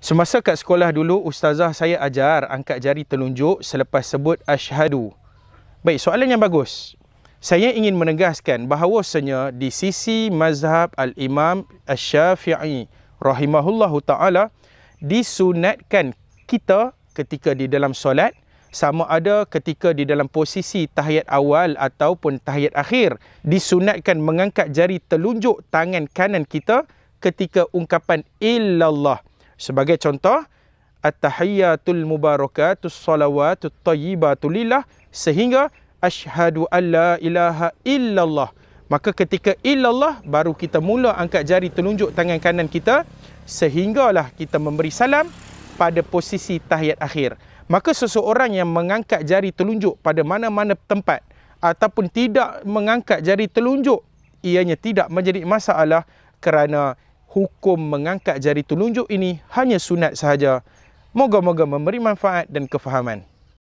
Semasa kat sekolah dulu, ustazah saya ajar angkat jari telunjuk selepas sebut asyhadu. Baik, soalan yang bagus. Saya ingin menegaskan bahawasanya di sisi mazhab al-imam asyafi'i rahimahullahu ta'ala, disunatkan kita ketika di dalam solat, sama ada ketika di dalam posisi tahiyat awal ataupun tahiyat akhir, disunatkan mengangkat jari telunjuk tangan kanan kita ketika ungkapan illallah Sebagai contoh, At-tahiyyatul mubarakatus salawatut tayyibatulillah sehingga ashadu an la ilaha illallah. Maka ketika illallah, baru kita mula angkat jari telunjuk tangan kanan kita sehinggalah kita memberi salam pada posisi tahiyat akhir. Maka seseorang yang mengangkat jari telunjuk pada mana-mana tempat ataupun tidak mengangkat jari telunjuk, ianya tidak menjadi masalah kerana hukum mengangkat jari telunjuk ini hanya sunat sahaja. Moga-moga memberi manfaat dan kefahaman.